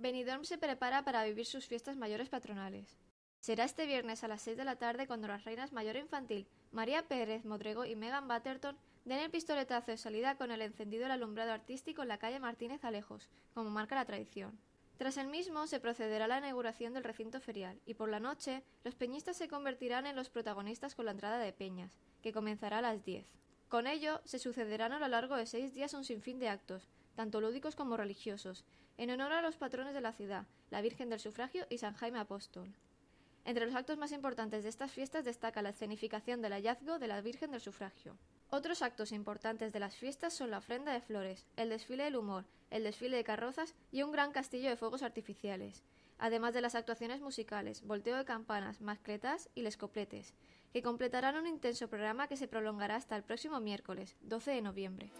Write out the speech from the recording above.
Benidorm se prepara para vivir sus fiestas mayores patronales. Será este viernes a las 6 de la tarde cuando las reinas mayor infantil, María Pérez Modrego y Megan Butterton den el pistoletazo de salida con el encendido del alumbrado artístico en la calle Martínez Alejos, como marca la tradición. Tras el mismo se procederá a la inauguración del recinto ferial y por la noche los peñistas se convertirán en los protagonistas con la entrada de peñas, que comenzará a las 10. Con ello, se sucederán a lo largo de seis días un sinfín de actos, tanto lúdicos como religiosos, en honor a los patrones de la ciudad, la Virgen del Sufragio y San Jaime Apóstol. Entre los actos más importantes de estas fiestas destaca la escenificación del hallazgo de la Virgen del Sufragio. Otros actos importantes de las fiestas son la ofrenda de flores, el desfile del humor, el desfile de carrozas y un gran castillo de fuegos artificiales, además de las actuaciones musicales, volteo de campanas, mascletas y lescopletes, que completarán un intenso programa que se prolongará hasta el próximo miércoles, 12 de noviembre.